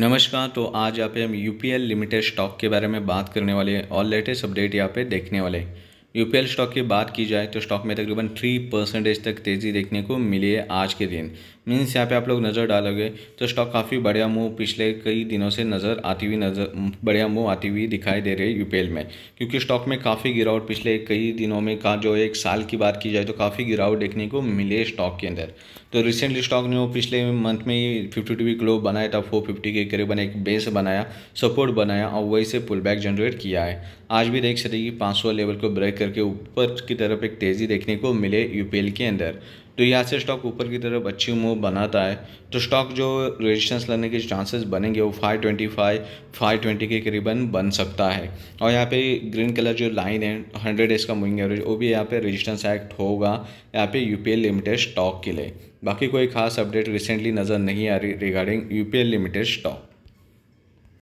नमस्कार तो आज यहाँ पे हम यू लिमिटेड स्टॉक के बारे में बात करने वाले हैं और लेटेस्ट अपडेट यहाँ पे देखने वाले हैं यू स्टॉक की बात की जाए तो स्टॉक में तकरीबन थ्री परसेंटेज तक तेज़ी देखने को मिली है आज के दिन मीन्स यहाँ पे आप लोग नज़र डालोगे तो स्टॉक काफ़ी बढ़िया मूव पिछले कई दिनों से नज़र आती हुई नज़र बढ़िया मूव आती हुई दिखाई दे रही है यूपीएल में क्योंकि स्टॉक में काफ़ी गिरावट पिछले कई दिनों में का जो एक साल की बात की जाए तो काफ़ी गिरावट देखने को मिली है स्टॉक के अंदर तो रिसेंटली स्टॉक ने वो पिछले मंथ में ही फिफ्टी टू ग्लोब बनाया था फोर फिफ्टी के करीबन एक बेस बनाया सपोर्ट बनाया और वही से पुल जनरेट किया है आज भी देख सकते कि पाँच लेवल को ब्रेक करके ऊपर की तरफ एक तेज़ी देखने को मिले यूपीएल के अंदर तो यहाँ से स्टॉक ऊपर की तरफ अच्छी मूव बनाता है तो स्टॉक जो रेजिस्टेंस लगने के चांसेस बनेंगे वो 525, 520 के करीबन बन सकता है और यहाँ पे ग्रीन कलर जो लाइन है 100 डेज का मूविंग एवरेज वो भी यहाँ पे रेजिस्टेंस एक्ट होगा यहाँ पे यूपीएल लिमिटेड स्टॉक के लिए बाकी कोई खास अपडेट रिसेंटली नज़र नहीं आ रही रिगार्डिंग यूपीएल लिमिटेड स्टॉक